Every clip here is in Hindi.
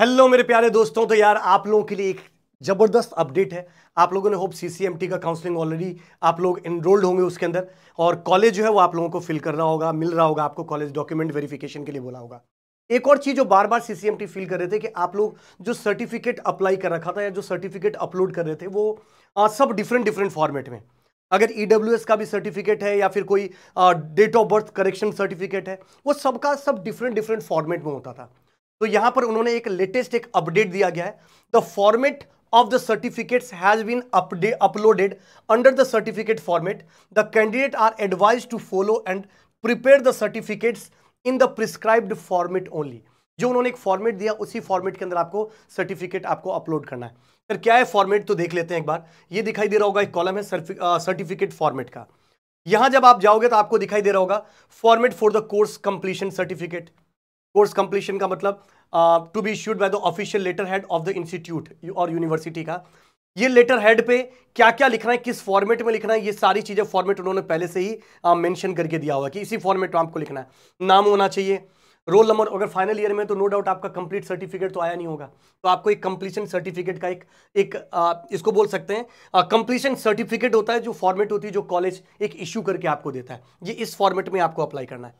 हेलो मेरे प्यारे दोस्तों तो यार आप लोगों के लिए एक ज़बरदस्त अपडेट है आप लोगों ने होप सी का काउंसलिंग ऑलरेडी आप लोग इनरोल्ड होंगे उसके अंदर और कॉलेज जो है वो आप लोगों को फिल करना होगा मिल रहा होगा आपको कॉलेज डॉक्यूमेंट वेरिफिकेशन के लिए बोला होगा एक और चीज़ जो बार बार सी फिल कर रहे थे कि आप लोग जो सर्टिफिकेट अप्लाई कर रखा था या जो सर्टिफिकेट अपलोड कर रहे थे वो आ, सब डिफरेंट डिफरेंट फॉर्मेट में अगर ई e का भी सर्टिफिकेट है या फिर कोई date of birth correction certificate है वो सबका सब डिफरेंट डिफरेंट फॉर्मेट में होता था तो यहां पर उन्होंने एक लेटेस्ट एक अपडेट दिया गया है the format of the certificate has been uploaded under the certificate format the candidate are advise to follow and prepare prepare the certificates in the prescribed format जो उन्होंने एक फॉर्मेट दिया उसी फॉर्मेट के अंदर आपको सर्टिफिकेट आपको अपलोड करना है फिर क्या है फॉर्मेट तो देख लेते हैं एक बार ये दिखाई दे रहा होगा एक कॉलम है सर्टिफिकेट फॉर्मेट का यहां जब आप जाओगे तो आपको दिखाई दे रहा होगा format for the course completion certificate course completion का मतलब to be issued by the official letter head of the institute और यूनिवर्सिटी का ये लेटर हेड पे क्या क्या लिखना है किस फॉर्मेट में लिखना है ये सारी चीज़ें फॉर्मेट उन्होंने पहले से ही मेंशन करके दिया हुआ कि इसी फॉर्मेट में आपको लिखना है नाम होना चाहिए रोल नंबर अगर फाइनल ईयर में तो नो डाउट आपका कंप्लीट सर्टिफिकेट तो आया नहीं होगा तो आपको एक कंप्लीशन सर्टिफिकेट का एक एक आ, इसको बोल सकते हैं कंप्लीशन सर्टिफिकेट होता है जो फॉर्मेट होती है जो कॉलेज एक इश्यू करके आपको देता है ये इस फॉर्मेट में आपको अप्लाई करना है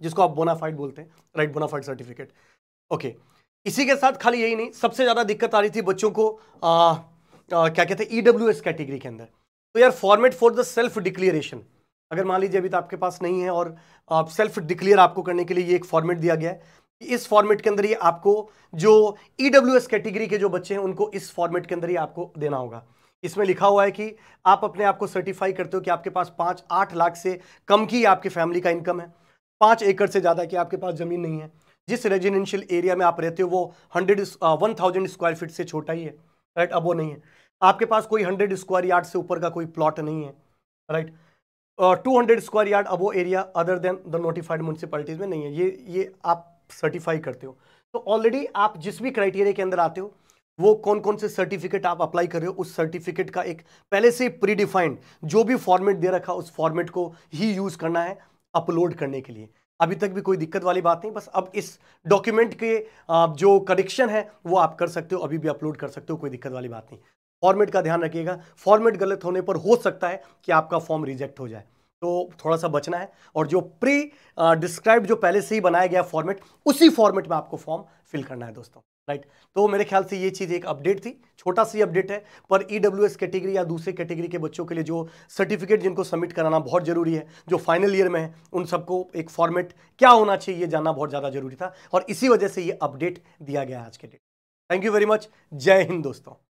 जिसको आप बोनाफाइड बोलते हैं राइट बोनाफाइड सर्टिफिकेट ओके इसी के साथ खाली यही नहीं सबसे ज़्यादा दिक्कत आ रही थी बच्चों को आ, आ, क्या कहते हैं ई e कैटेगरी के अंदर तो यार format for the self declaration अगर मान लीजिए अभी तो आपके पास नहीं है और आप सेल्फ डिक्लेयर आपको करने के लिए ये एक फॉर्मेट दिया गया है इस फॉर्मेट के अंदर ही आपको जो ई e कैटेगरी के जो बच्चे हैं उनको इस फॉर्मेट के अंदर ही आपको देना होगा इसमें लिखा हुआ है कि आप अपने आप को सर्टिफाई करते हो कि आपके पास पाँच आठ लाख से कम की आपकी फैमिली का इनकम है पाँच एकड़ से ज़्यादा की आपके पास ज़मीन नहीं है जिस रेजिडेंशियल एरिया में आप रहते हो वो hundred one thousand square feet से छोटा ही है राइट अब वो नहीं है आपके पास कोई हंड्रेड स्क्वायर यार्ड से ऊपर का कोई प्लॉट नहीं है right two hundred square yard अब वो area other than the notified municipalities में नहीं है ये ये आप सर्टिफाई करते हो तो ऑलरेडी आप जिस भी क्राइटेरिया के अंदर आते हो वो कौन कौन से सर्टिफिकेट आप अप्लाई कर रहे हो उस सर्टिफिकेट का एक पहले से प्रीडिफाइंड जो भी फॉर्मेट दे रखा उस फॉर्मेट को ही यूज़ करना है अपलोड करने के लिए अभी तक भी कोई दिक्कत वाली बात नहीं बस अब इस डॉक्यूमेंट के जो करेक्शन है वो आप कर सकते हो अभी भी अपलोड कर सकते हो कोई दिक्कत वाली बात नहीं फॉर्मेट का ध्यान रखिएगा फॉर्मेट गलत होने पर हो सकता है कि आपका फॉर्म रिजेक्ट हो जाए तो थोड़ा सा बचना है और जो प्री डिस्क्राइब जो पहले से ही बनाया गया फॉर्मेट उसी फॉर्मेट में आपको फॉर्म फिल करना है दोस्तों राइट right. तो मेरे ख्याल से ये चीज़ एक अपडेट थी छोटा सी अपडेट है पर ई डब्ल्यू एस कैटेगरी या दूसरे कैटेगरी के बच्चों के लिए जो सर्टिफिकेट जिनको सबमिट कराना बहुत ज़रूरी है जो फाइनल ईयर में है उन सबको एक फॉर्मेट क्या होना चाहिए ये जानना बहुत ज़्यादा जरूरी था और इसी वजह से ये अपडेट दिया गया आज के date thank you very much जय हिंद दोस्तों